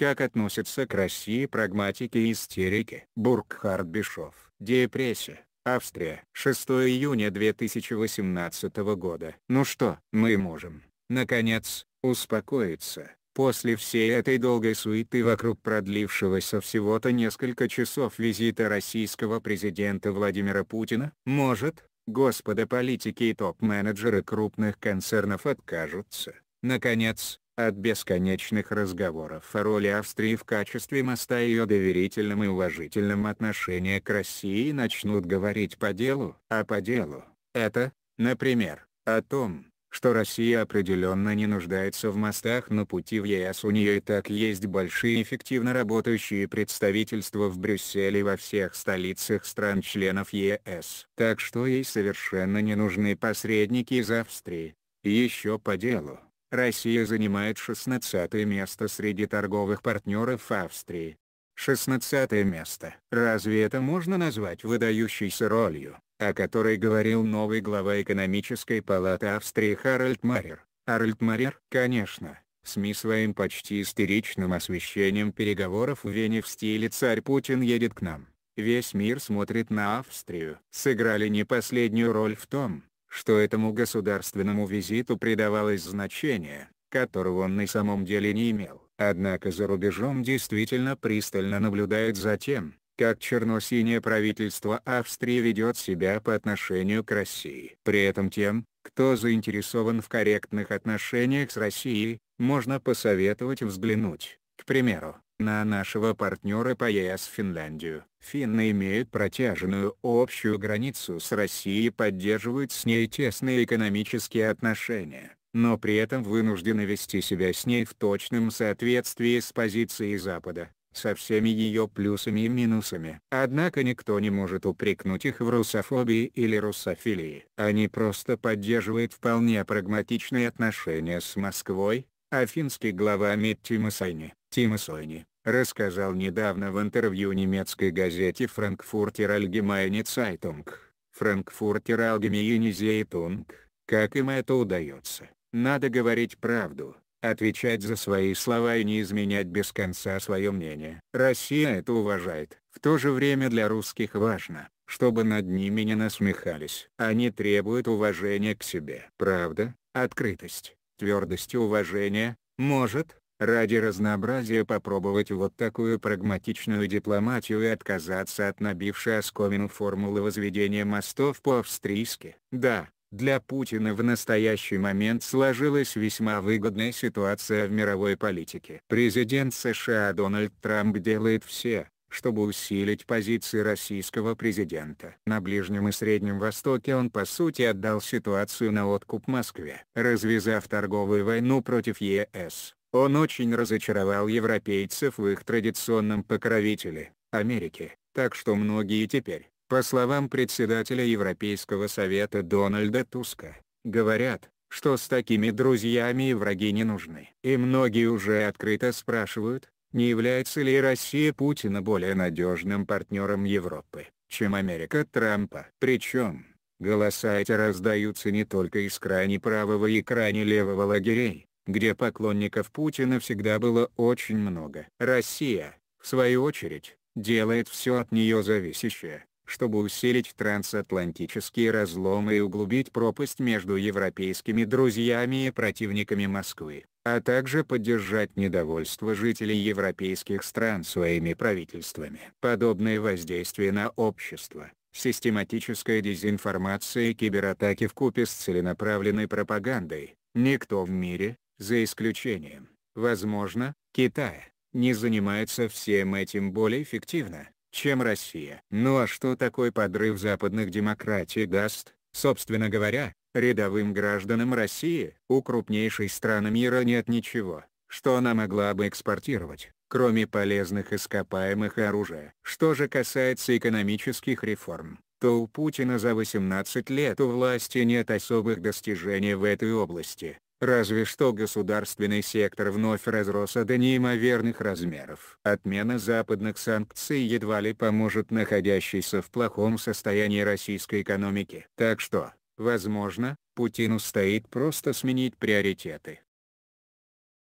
Как относятся к России прагматики и истерики? Бургхард Бишов. Депрессия. Австрия. 6 июня 2018 года. Ну что, мы можем, наконец, успокоиться. После всей этой долгой суеты вокруг продлившегося всего-то несколько часов визита российского президента Владимира Путина, может, господа политики и топ-менеджеры крупных концернов откажутся, наконец, от бесконечных разговоров о роли Австрии в качестве моста и ее доверительном и уважительном отношении к России начнут говорить по делу. А по делу, это, например, о том, что Россия определенно не нуждается в мостах на пути в ЕС у нее и так есть большие эффективно работающие представительства в Брюсселе и во всех столицах стран-членов ЕС. Так что ей совершенно не нужны посредники из Австрии. Еще по делу. Россия занимает 16 место среди торговых партнеров Австрии. 16 место. Разве это можно назвать выдающейся ролью, о которой говорил новый глава экономической палаты Австрии Харальд Марер? Харальд Марер? Конечно. СМИ своим почти истеричным освещением переговоров в Вене в стиле «Царь Путин едет к нам». Весь мир смотрит на Австрию. Сыграли не последнюю роль в том, что этому государственному визиту придавалось значение, которого он на самом деле не имел. Однако за рубежом действительно пристально наблюдают за тем, как черно-синее правительство Австрии ведет себя по отношению к России. При этом тем, кто заинтересован в корректных отношениях с Россией, можно посоветовать взглянуть, к примеру, на нашего партнера по ЕС Финляндию. Финны имеют протяженную общую границу с Россией и поддерживают с ней тесные экономические отношения, но при этом вынуждены вести себя с ней в точном соответствии с позицией Запада со всеми ее плюсами и минусами. Однако никто не может упрекнуть их в русофобии или русофилии. Они просто поддерживают вполне прагматичные отношения с Москвой, а финский глава Митти Масайни Тима Сойни, рассказал недавно в интервью немецкой газете «Франкфуртер Allgemeine Zeitung», «Франкфуртер Allgemeine Zeitung», как им это удается. Надо говорить правду, отвечать за свои слова и не изменять без конца свое мнение. Россия это уважает. В то же время для русских важно, чтобы над ними не насмехались. Они требуют уважения к себе. Правда, открытость, твердость и уважение, может, ради разнообразия попробовать вот такую прагматичную дипломатию и отказаться от набившей оскомину формулы возведения мостов по-австрийски. Да, для Путина в настоящий момент сложилась весьма выгодная ситуация в мировой политике. Президент США Дональд Трамп делает все, чтобы усилить позиции российского президента. На Ближнем и Среднем Востоке он по сути отдал ситуацию на откуп Москве. Развязав торговую войну против ЕС, он очень разочаровал европейцев в их традиционном покровителе, Америке, так что многие теперь, по словам председателя Европейского совета Дональда Туска, говорят, что с такими друзьями и враги не нужны. И многие уже открыто спрашивают, не является ли Россия Путина более надежным партнером Европы, чем Америка Трампа. Причем, голоса эти раздаются не только из крайне правого и крайне левого лагерей, где поклонников Путина всегда было очень много. Россия, в свою очередь, делает все от нее зависящее, чтобы усилить трансатлантические разломы и углубить пропасть между европейскими друзьями и противниками Москвы, а также поддержать недовольство жителей европейских стран своими правительствами. Подобное воздействие на общество, систематическая дезинформация и кибератаки вкупе с целенаправленной пропагандой, никто в мире, за исключением, возможно, Китая, не занимается всем этим более эффективно, чем Россия. Ну а что такой подрыв западных демократий даст, собственно говоря, рядовым гражданам России? У крупнейшей страны мира нет ничего, что она могла бы экспортировать, кроме полезных ископаемых и оружия. Что же касается экономических реформ, то у Путина за 18 лет у власти нет особых достижений в этой области. Разве что государственный сектор вновь разросся до неимоверных размеров. Отмена западных санкций едва ли поможет находящейся в плохом состоянии российской экономике. Так что, возможно, Путину стоит просто сменить приоритеты.